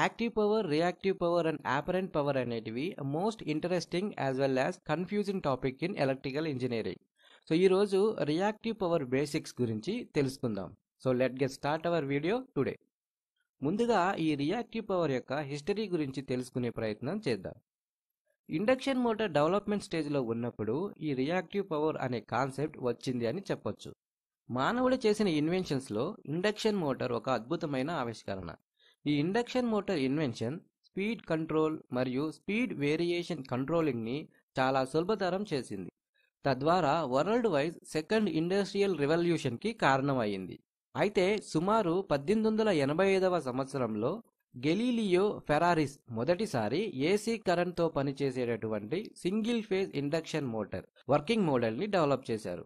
Active power reactive power and apparent power అనేటివి most interesting as well as confusing topic in electrical engineering so ఈరోజు reactive power basics గురించి తెలుసుకుందాం so let get start our video today ముందుగా ఈ reactive power యొక్క history గురించి తెలుసుకునే ప్రయత్నం చేద్దాం ఇండక్షన్ మోటార్ డెవలప్మెంట్ స్టేజ్లో ఉన్నప్పుడు ఈ రియాక్టివ్ పవర్ అనే కాన్సెప్ట్ వచ్చింది అని చెప్పొచ్చు మానవుడు చేసిన ఇన్వెన్షన్స్లో ఇండక్షన్ మోటార్ ఒక అద్భుతమైన ఆవిష్కరణ ఈ induction motor invention speed control మరియు స్పీడ్ వేరియేషన్ కంట్రోలింగ్ని చాలా సులభతరం చేసింది తద్వారా వరల్డ్ వైజ్ సెకండ్ ఇండస్ట్రియల్ రివల్యూషన్కి కారణమైంది అయితే సుమారు పద్దెనిమిది వందల ఎనభై ఐదవ సంవత్సరంలో గెలీలియో ఫెరారిస్ మొదటిసారి ఏసీ కరెంట్తో పనిచేసేటటువంటి single phase induction motor working మోడల్ని డెవలప్ చేశారు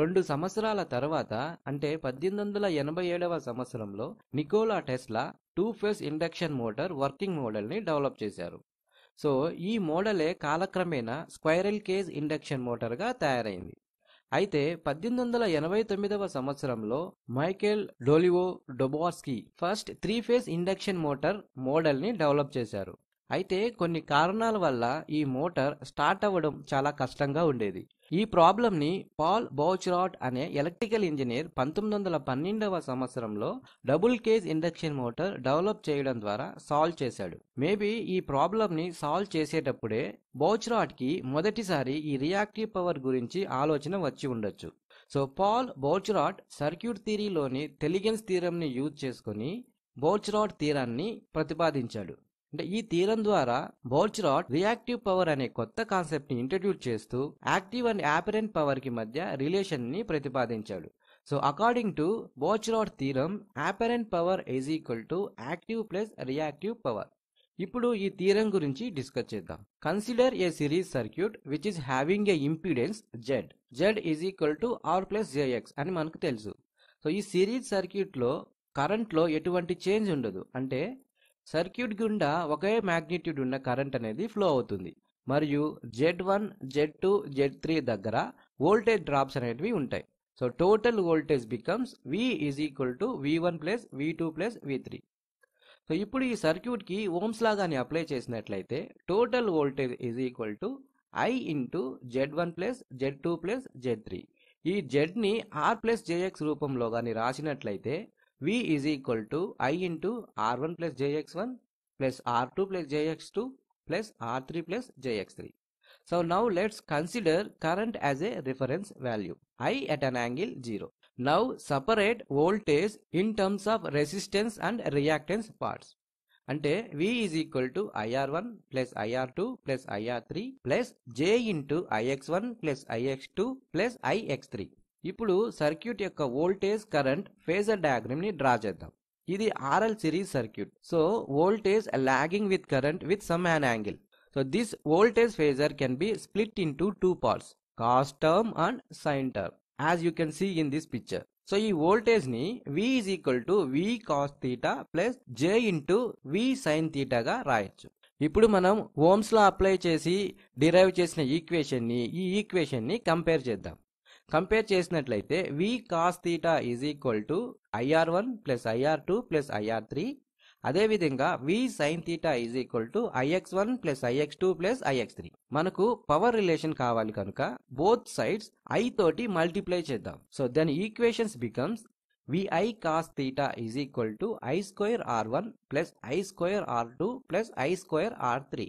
రెండు సంవత్సరాల తర్వాత అంటే పద్దెనిమిది వందల ఎనభై ఏడవ సంవత్సరంలో Nikola Tesla two phase induction motor working మోడల్ని డెవలప్ చేశారు సో ఈ మోడలే కాలక్రమేణా స్క్వైరల్ కేజ్ ఇండక్షన్ మోటార్గా తయారైంది అయితే పద్దెనిమిది వందల ఎనభై తొమ్మిదవ సంవత్సరంలో Michael Dolivo Dobrovolsky first three phase induction motor మోడల్ని డెవలప్ చేశారు అయితే కొన్ని కారణాల వల్ల ఈ మోటార్ స్టార్ట్ అవ్వడం చాలా కష్టంగా ఉండేది ఈ ప్రాబ్లంని పాల్ బౌచ్రాట్ అనే ఎలక్ట్రికల్ ఇంజనీర్ పంతొమ్మిది వందల పన్నెండవ సంవత్సరంలో double cage induction motor develop చేయడం ద్వారా సాల్వ్ చేశాడు మేబీ ఈ ప్రాబ్లంని సాల్వ్ చేసేటప్పుడే బౌచ్రాట్కి మొదటిసారి ఈ రియాక్టివ్ పవర్ గురించి ఆలోచన వచ్చి ఉండొచ్చు సో పాల్ బౌచ్రాట్ సర్క్యూట్ థీరీలోని టెలిగెన్స్ థీరంని యూజ్ చేసుకుని బోర్చ్రాడ్ తీరాన్ని ప్రతిపాదించాడు అంటే ఈ తీరం ద్వారా బోల్చ్రాట్ రియాక్టివ్ పవర్ అనే కొత్త కాన్సెప్ట్ ని ఇంట్రడ్యూస్ చేస్తూ యాక్టివ్ అండ్ యాపరెంట్ పవర్ కి మధ్య రిలేషన్ ని ప్రతిపాదించాడు so according to Boucherot theorem apparent power is equal to active plus reactive power ఇప్పుడు ఈ థీరం గురించి డిస్కస్ చేద్దాం consider a series circuit which is having a impedance Z Z is equal to R plus jX అని మనకు తెలుసు so ఈ series సర్క్యూట్లో కరెంట్లో ఎటువంటి చేంజ్ ఉండదు అంటే సర్క్యూట్ గుండా ఒకే మ్యాగ్నిట్యూడ్ ఉన్న కరెంట్ అనేది ఫ్లో అవుతుంది మరియు Z one Z two Z three దగ్గర వోల్టేజ్ డ్రాప్స్ అనేటివి ఉంటాయి so total voltage becomes V is equal to V one plus V two plus V three so ఇప్పుడు ఈ సర్క్యూట్కి ఓమ్స్ లాగాని అప్లై చేసినట్లయితే total voltage is equal to I into Z one plus Z two plus Z three ఈ జెడ్ని are plus JX రూపంలో కానీ రాసినట్లయితే v is equal to i into r1 plus jx1 plus r2 plus jx2 plus r3 plus jx3. So now let's consider current as a reference value i at an angle 0. Now separate voltage in terms of resistance and reactance parts. And V is equal to IR1 plus IR2 plus IR3 plus J into IX1 plus IX2 plus IX3. ఇప్పుడు circuit యొక్క voltage current phasor diagram ని draw చేద్దాం ఇది RL series circuit so voltage lagging with current with some an angle so this voltage phasor can be split into two parts cos term and sine term as you can see in this picture so ఈ voltage ని V equal to V cos theta plus j into V sine థీటాగా రాయొచ్చు ఇప్పుడు మనం Ohm's లో apply చేసి derive చేసిన equation ని ఈ ఈక్వేషన్ ని కంపేర్ చేద్దాం కంపేర్ చేసినట్లయితే V cos theta is equal to IR one plus IR two plus IR three అదేవిధంగా V sine theta is equal to IX one plus IX two plus IX three మనకు power relation కావాలి కనుక both sides I తోటి multiply చేద్దాం so then equations becomes VI cos theta is equal to I square R one plus I square R two plus I square R three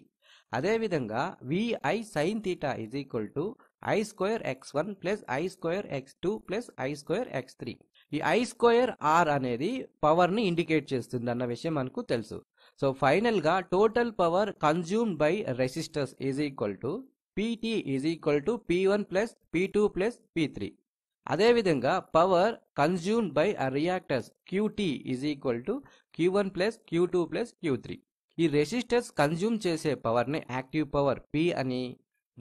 అదేవిధంగా VI sine theta is equal to I square X one plus I square X two plus I square X three ఈ I square R అనేది power ని indicate చేస్తుంది అన్న విషయం మనకు తెలుసు so final గా total power consumed by resistors is equal to PT is equal to P one plus P two plus P three అదేవిధంగా power consumed by reactors QT is equal to Q one plus Q two plus Q three ఈ resistors consume చేసే పవర్ని active power P అని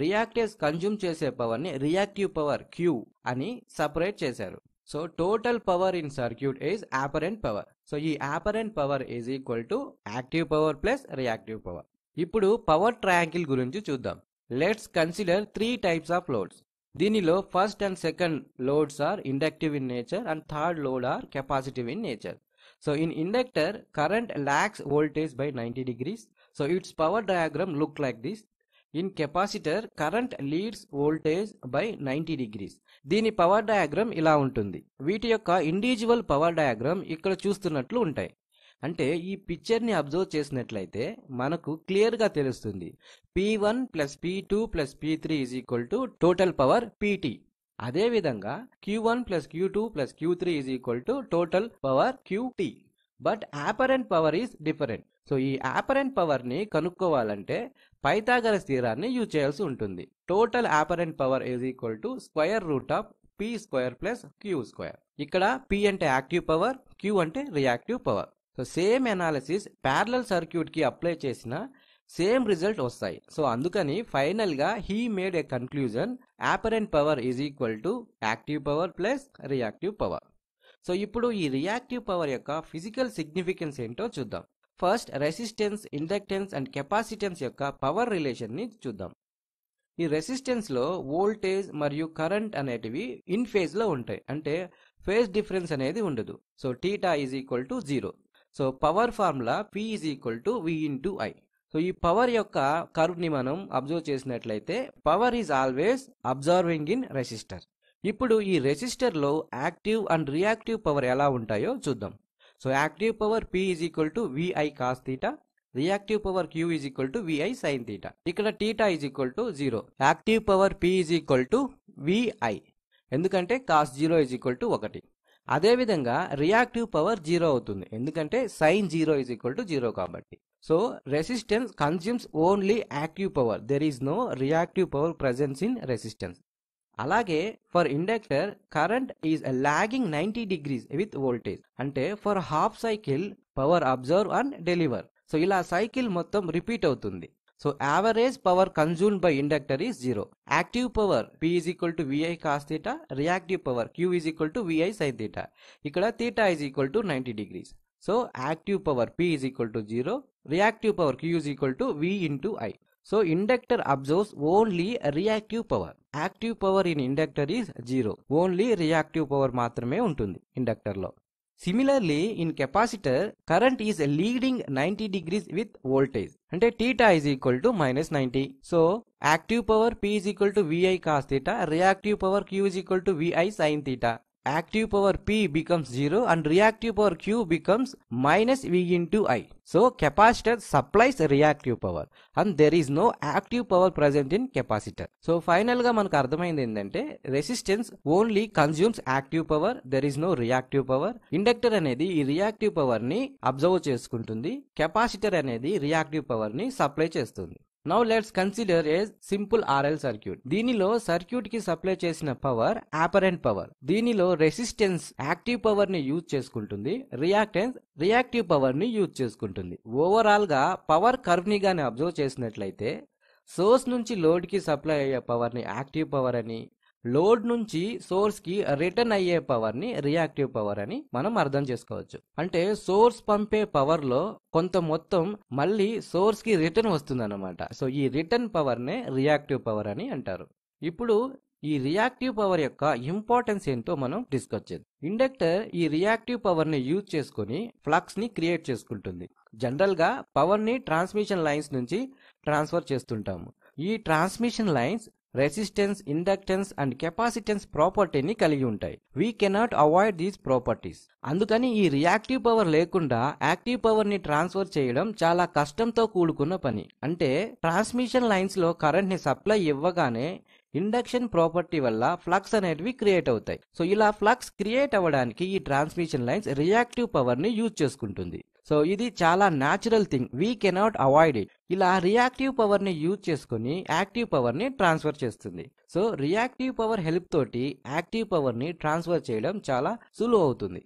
reactives consume చేసే power ని reactive power Q అని separate చేశారు so total power in circuit is apparent power so ఈ apparent power is equal to active power plus reactive power ఇప్పుడు power triangle గురించి చూద్దాం let's consider three types of loads దీనిలో first and second loads are inductive in nature and third load are capacitive in nature so in inductor current lags voltage by ninety degrees so its power diagram look like this in capacitor current leads voltage by ninety degrees దీని power diagram ఇలా ఉంటుంది వీటి యొక్క individual power diagram ఇక్కడ చూస్తున్నట్లు ఉంటాయి అంటే ఈ పిక్చర్ని అబ్జర్వ్ చేసినట్లయితే మనకు క్లియర్గా తెలుస్తుంది P one plus P two plus P three is equal to total power PT విధంగా Q one plus Q two plus Q three is equal to total power Q T but apparent power is different so ఈ power పవర్ని కనుక్కోవాలంటే Pythagoras స్థిరాన్ని use చేయాల్సి ఉంటుంది total apparent power is equal to square root of P square plus Q square ఇక్కడ P అంటే active power Q అంటే reactive power so same analysis parallel సర్క్యూట్కి అప్లై చేసిన సేమ్ రిజల్ట్ వస్తాయి సో అందుకని ఫైనల్గా he made a conclusion apparent power is equal to active power plus reactive power so ఇప్పుడు ఈ రియాక్టివ్ పవర్ యొక్క ఫిజికల్ సిగ్నిఫికెన్స్ ఏంటో చూద్దాం first resistance inductance and capacitance యొక్క పవర్ రిలేషన్ని చూద్దాం ఈ రెసిస్టెన్స్లో వోల్టేజ్ మరియు కరెంట్ అనేటివి ఇన్ ఫేజ్లో ఉంటాయి అంటే ఫేజ్ డిఫరెన్స్ అనేది ఉండదు so theta is equal to zero so power formula P is equal to V into I so ఈ పవర్ యొక్క కర్వ్ని మనం అబ్జర్వ్ చేసినట్లయితే power is always observing in resistor ఇప్పుడు ఈ రెసిస్టర్లో యాక్టివ్ అండ్ రియాక్టివ్ పవర్ ఎలా ఉంటాయో చూద్దాం so active power P is equal to VI cos theta. Reactive power Q is equal to VI sin theta. ఇక్కడ theta is equal to zero active power P is equal to VI ఎందుకంటే cos zero is equal to ఒకటి అదేవిధంగా reactive power zero అవుతుంది ఎందుకంటే sine zero is equal to zero కాబట్టి so resistance consumes only active power there is no reactive power presence in resistance అలాగే for inductor current is lagging ninety degrees with voltage అంటే for half cycle power observe and deliver so ఇలా cycle మొత్తం repeat అవుతుంది so average power consume by inductor is zero active power P is equal to VI cos theta reactive power Q is equal to VI sine theta ఇక్కడ theta is equal to ninety degrees so active power P is equal to zero reactive power Q is equal to V into I so inductor observes only reactive power active power in inductor is zero only reactive power మాత్రమే ఉంటుంది ఇండక్టర్లో similarly in capacitor current is leading ninety degrees with voltage అంటే theta is equal to minus ninety so active power P is equal to VI cos theta reactive power Q is equal to VI sine theta active power P becomes zero and reactive power Q becomes minus V in into I so capacitor supplies reactive power and there is no active power present in capacitor so final గా మనకు అర్థమైంది ఏంటంటే resistance only consumes active power there is no reactive power inductor అనేది ఈ reactive power ని observe చేసుకుంటుంది capacitor అనేది reactive power ని సప్లై చేస్తుంది now let's consider a simple RL circuit దీనిలో సర్క్యూట్ కి సప్లై చేసిన పవర్ ఆపరెంట్ పవర్ దీనిలో రెసిస్టెన్స్ యాక్టివ్ పవర్ ని యూజ్ చేసుకుంటుంది రియాక్టెన్స్ రియాక్టివ్ పవర్ ని యూజ్ చేసుకుంటుంది ఓవరాల్ గా పవర్ కర్వ్ ని గానీ అబ్జర్వ్ చేసినట్లయితే సోర్స్ నుంచి లోడ్ కి సప్లై అయ్యే పవర్ ని యాక్టివ్ పవర్ అని లోడ్ నుంచి సోర్స్ కి రిటర్న్ అయ్యే పవర్ ని రియాక్టివ్ పవర్ అని మనం అర్థం చేసుకోవచ్చు అంటే సోర్స్ పంపే పవర్ లో కొంత మొత్తం మళ్ళీ సోర్స్ కి రిటర్న్ వస్తుందన్నమాట సో ఈ రిటర్న్ పవర్ నే రియాక్టివ్ పవర్ అని అంటారు ఇప్పుడు ఈ రియాక్టివ్ పవర్ యొక్క ఇంపార్టెన్స్ ఏంటో మనం డిస్కస్ చేద్దాం ఇండక్టర్ ఈ రియాక్టివ్ పవర్ ని యూజ్ చేసుకుని ఫ్లక్స్ ని క్రియేట్ చేసుకుంటుంది జనరల్ గా పవర్ ని ట్రాన్స్మిషన్ లైన్స్ నుంచి ట్రాన్స్ఫర్ చేస్తుంటాము ఈ transmission lines resistance inductance and capacitance ప్రాపర్టీని కలిగి ఉంటాయి we cannot avoid these properties అందుకని ఈ రియాక్టివ్ పవర్ లేకుండా యాక్టివ్ పవర్ ని ట్రాన్స్ఫర్ చేయడం చాలా కష్టంతో కూడుకున్న పని అంటే ట్రాన్స్మిషన్ లైన్స్ లో కరెంట్ ని సప్లై ఇవ్వగానే ఇండక్షన్ ప్రాపర్టీ వల్ల ఫ్లక్స్ అనేటివి క్రియేట్ అవుతాయి సో ఇలా ఫ్లక్స్ క్రియేట్ అవ్వడానికి ఈ ట్రాన్స్మిషన్ లైన్స్ రియాక్టివ్ పవర్ ని యూజ్ చేసుకుంటుంది సో ఇది చాలా natural thing we cannot avoid it ఇలా రియాక్టివ్ పవర్ ని యూజ్ చేసుకుని యాక్టివ్ పవర్ ని ట్రాన్స్ఫర్ చేస్తుంది సో రియాక్టివ్ పవర్ హెల్ప్ తోటి యాక్టివ్ పవర్ ని ట్రాన్స్ఫర్ చేయడం చాలా సులువు అవుతుంది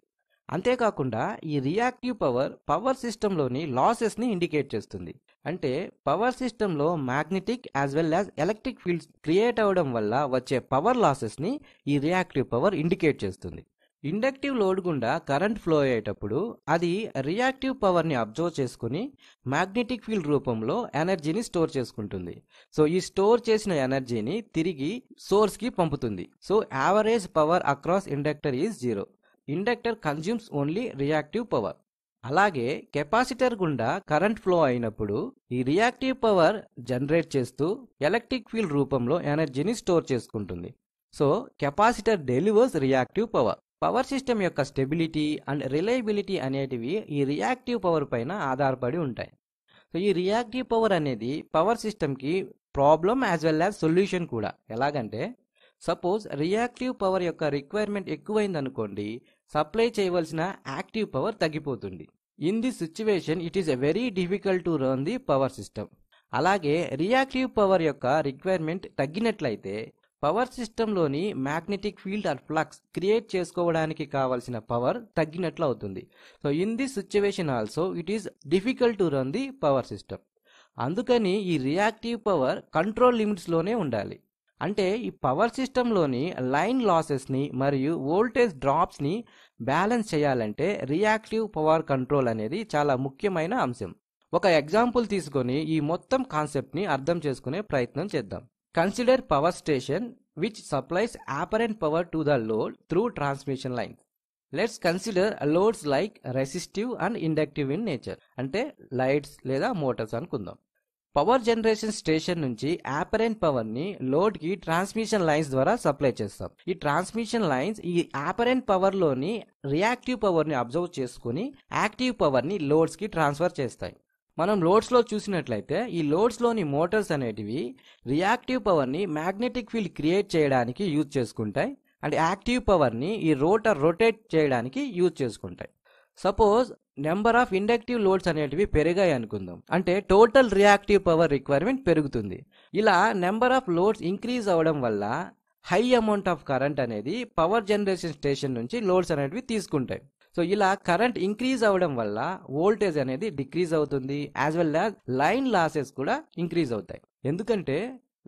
అంతేకాకుండా ఈ రియాక్టివ్ పవర్ పవర్ సిస్టంలోని లాసెస్ ని ఇండికేట్ చేస్తుంది అంటే పవర్ సిస్టంలో magnetic as well as electric fields create అవడం వల్ల వచ్చే పవర్ లాసెస్ ని ఈ రియాక్టివ్ పవర్ ఇండికేట్ చేస్తుంది ఇండక్టివ్ లోడ్ గుండా కరెంట్ ఫ్లో అయ్యేటప్పుడు అది రియాక్టివ్ పవర్ని అబ్జర్వ్ చేసుకుని మ్యాగ్నెటిక్ ఫీల్డ్ రూపంలో ఎనర్జీని స్టోర్ చేసుకుంటుంది సో ఈ స్టోర్ చేసిన ఎనర్జీని తిరిగి సోర్స్కి పంపుతుంది so average power across inductor is zero inductor consumes only reactive power అలాగే కెపాసిటర్ గుండా కరెంట్ ఫ్లో అయినప్పుడు ఈ రియాక్టివ్ పవర్ జనరేట్ చేస్తూ ఎలక్ట్రిక్ ఫీల్డ్ రూపంలో ఎనర్జీని స్టోర్ చేసుకుంటుంది so capacitor delivers reactive power power system యొక్క స్టెబిలిటీ అండ్ రిలయబిలిటీ అనేటివి ఈ రియాక్టివ్ పవర్ పైన ఆధారపడి ఉంటాయి సో ఈ రియాక్టివ్ పవర్ అనేది పవర్ సిస్టమ్కి problem as well as solution కూడా ఎలాగంటే సపోజ్ రియాక్టివ్ పవర్ యొక్క రిక్వైర్మెంట్ ఎక్కువైందనుకోండి సప్లై చేయవలసిన యాక్టివ్ పవర్ తగ్గిపోతుంది in this situation it is very difficult to run the power system అలాగే రియాక్టివ్ పవర్ యొక్క రిక్వైర్మెంట్ తగ్గినట్లయితే పవర్ సిస్టంలోని magnetic field or flux create చేసుకోవడానికి కావాల్సిన పవర్ తగ్గినట్లు అవుతుంది so in this situation also it is difficult to run the power system అందుకని ఈ రియాక్టివ్ పవర్ కంట్రోల్ లిమిట్స్లోనే ఉండాలి అంటే ఈ పవర్ సిస్టంలోని లైన్ లాసెస్ని మరియు వోల్టేజ్ డ్రాప్స్ని బ్యాలెన్స్ చేయాలంటే రియాక్టివ్ పవర్ కంట్రోల్ అనేది చాలా ముఖ్యమైన అంశం ఒక ఎగ్జాంపుల్ తీసుకొని ఈ మొత్తం కాన్సెప్ట్ని అర్థం చేసుకునే ప్రయత్నం చేద్దాం consider power station which supplies apparent power to the load through transmission line let's consider loads like resistive and inductive in nature అంటే లైట్స్ లేదా మోటార్స్ అనుకుందాం పవర్ జనరేషన్ స్టేషన్ నుంచి యాపరెంట్ పవర్ ని లోడ్ కి ట్రాన్స్మిషన్ లైన్స్ ద్వారా supply చేస్తాం ఈ transmission lines ఈ యాపరెంట్ పవర్ లోని రియాక్టివ్ పవర్ ని అబ్జర్వ్ చేసుకుని యాక్టివ్ పవర్ ని లోడ్స్ కి ట్రాన్స్ఫర్ చేస్తాయి మనం లోడ్స్లో చూసినట్లయితే ఈ లోడ్స్లోని మోటార్స్ అనేటివి రియాక్టివ్ పవర్ని మ్యాగ్నెటిక్ ఫీల్డ్ క్రియేట్ చేయడానికి యూజ్ చేసుకుంటాయి అండ్ యాక్టివ్ పవర్ని ఈ రోటర్ రొటేట్ చేయడానికి యూజ్ చేసుకుంటాయి suppose number of inductive loads అనేటివి పెరిగాయి అనుకుందాం అంటే టోటల్ రియాక్టివ్ పవర్ రిక్వైర్మెంట్ పెరుగుతుంది ఇలా నెంబర్ ఆఫ్ లోడ్స్ ఇంక్రీజ్ అవ్వడం వల్ల హై అమౌంట్ ఆఫ్ కరెంట్ అనేది పవర్ జనరేషన్ స్టేషన్ నుంచి లోడ్స్ అనేటివి తీసుకుంటాయి సో ఇలా కరెంట్ ఇంక్రీజ్ అవడం వల్ల వోల్టేజ్ అనేది డిక్రీజ్ అవుతుంది as well as line losses కూడా ఇంక్రీజ్ అవుతాయి ఎందుకంటే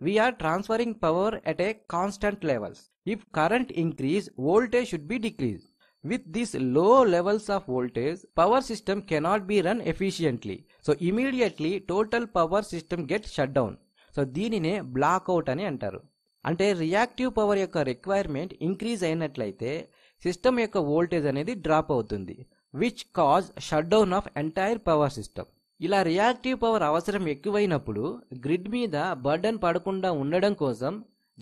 we're transferring power at a constant levels if current increase voltage should be decrease with this low levels of voltage power system cannot be run efficiently so immediately total power system get shut down so దీనినే black out అని అంటారు అంటే reactive power యొక్క requirement increase అయినట్లయితే system యొక్క voltage అనేది drop అవుతుంది which cause shut down of entire power system ఇలా రియాక్టివ్ పవర్ అవసరం ఎక్కువైనప్పుడు గ్రిడ్ మీద బర్డన్ పడకుండా ఉండడం కోసం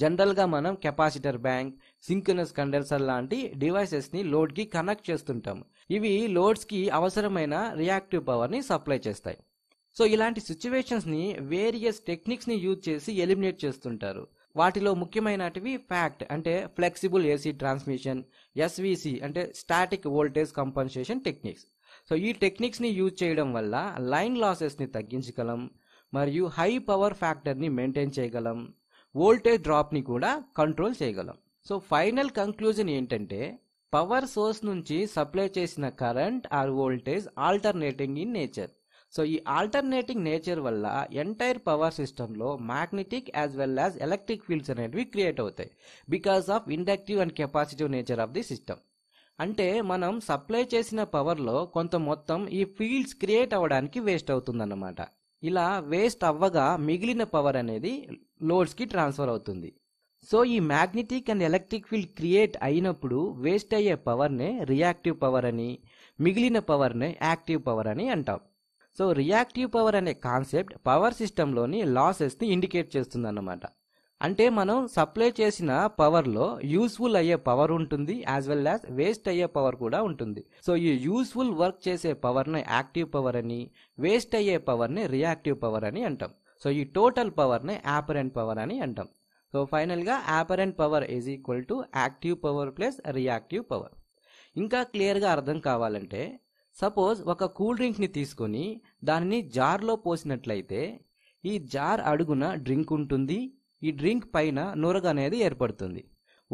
జనరల్గా మనం కెపాసిటర్ బ్యాంక్ సింక్రనస్ కండెన్సర్ లాంటి డివైసెస్ని లోడ్కి కనెక్ట్ చేస్తుంటాం ఇవి లోడ్స్కి అవసరమైన రియాక్టివ్ పవర్ని సప్లై చేస్తాయి సో ఇలాంటి సిచ్యువేషన్స్ని వేరియస్ టెక్నిక్స్ని యూజ్ చేసి ఎలిమినేట్ చేస్తుంటారు వాటిలో ముఖ్యమైనటివి ఫ్యాక్ట్ అంటే ఫ్లెక్సిబుల్ ఏసీ ట్రాన్స్మిషన్ ఎస్విసి అంటే static voltage compensation techniques so ఈ టెక్నిక్స్ని యూజ్ చేయడం వల్ల లైన్ లాసెస్ని తగ్గించగలం మరియు హై పవర్ ఫ్యాక్టర్ని మెయింటైన్ చేయగలం వోల్టేజ్ డ్రాప్ని కూడా కంట్రోల్ చేయగలం సో ఫైనల్ కంక్లూజన్ ఏంటంటే పవర్ సోర్స్ నుంచి సప్లై చేసిన current or voltage alternating in nature so ఈ ఆల్టర్నేటింగ్ నేచర్ వల్ల ఎంటైర్ పవర్ సిస్టంలో magnetic as well as electric fields అనేవి క్రియేట్ అవుతాయి because of inductive and capacitive nature of the system అంటే మనం సప్లై చేసిన పవర్లో కొంత మొత్తం ఈ ఫీల్డ్స్ క్రియేట్ అవ్వడానికి వేస్ట్ అవుతుంది ఇలా వేస్ట్ అవ్వగా మిగిలిన పవర్ అనేది లోడ్స్కి ట్రాన్స్ఫర్ అవుతుంది సో ఈ magnetic and electric field create అయినప్పుడు వేస్ట్ అయ్యే పవర్నే రియాక్టివ్ పవర్ అని మిగిలిన పవర్నే యాక్టివ్ పవర్ అని అంటాం సో రియాక్టివ్ పవర్ అనే కాన్సెప్ట్ పవర్ సిస్టంలోని లాసెస్ని ఇండికేట్ చేస్తుంది అన్నమాట అంటే మనం సప్లై చేసిన పవర్లో యూస్ఫుల్ అయ్యే పవర్ ఉంటుంది యాజ్ వెల్ యాజ్ వేస్ట్ అయ్యే పవర్ కూడా ఉంటుంది సో ఈ యూస్ఫుల్ వర్క్ చేసే పవర్ని యాక్టివ్ పవర్ అని వేస్ట్ అయ్యే పవర్ని రియాక్టివ్ పవర్ అని అంటాం సో ఈ టోటల్ పవర్ని యాపరెంట్ పవర్ అని అంటాం సో ఫైనల్గా apparent power is equal to active power plus reactive power ఇంకా క్లియర్గా అర్థం కావాలంటే సపోజ్ ఒక కూల్ డ్రింక్ని తీసుకొని దానిని జార్లో పోసినట్లయితే ఈ జార్ అడుగున డ్రింక్ ఉంటుంది ఈ డ్రింక్ పైన నురగ అనేది ఏర్పడుతుంది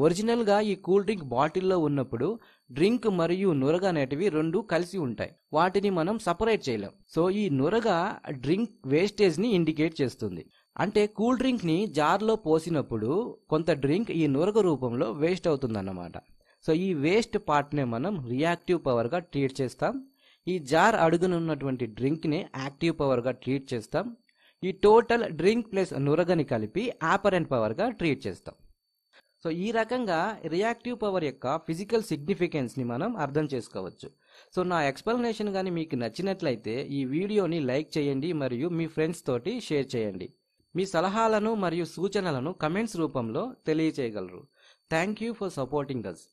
ఒరిజినల్గా ఈ కూల్ డ్రింక్ బాటిల్లో ఉన్నప్పుడు డ్రింక్ మరియు నురగ అనేటివి రెండు కలిసి ఉంటాయి వాటిని మనం సపరేట్ చేయలేం సో ఈ నురగ డ్రింక్ వేస్టేజ్ని ఇండికేట్ చేస్తుంది అంటే కూల్ డ్రింక్ని జార్లో పోసినప్పుడు కొంత డ్రింక్ ఈ నురగ రూపంలో వేస్ట్ అవుతుందన్నమాట సో ఈ వేస్ట్ పార్ట్నే మనం రియాక్టివ్ పవర్గా ట్రీట్ చేస్తాం ఈ జార్ అడుగునున్నటువంటి డ్రింక్ని యాక్టివ్ పవర్గా ట్రీట్ చేస్తాం ఈ టోటల్ డ్రింక్ ప్లస్ నురగని కలిపి ఆపరెంట్ పవర్గా ట్రీట్ చేస్తాం సో ఈ రకంగా రియాక్టివ్ పవర్ యొక్క ఫిజికల్ సిగ్నిఫికెన్స్ని మనం అర్థం చేసుకోవచ్చు సో నా ఎక్స్ప్లెనేషన్ కానీ మీకు నచ్చినట్లయితే ఈ వీడియోని లైక్ చేయండి మరియు మీ ఫ్రెండ్స్ తోటి షేర్ చేయండి మీ సలహాలను మరియు సూచనలను కమెంట్స్ రూపంలో తెలియచేయగలరు thank you for supporting thus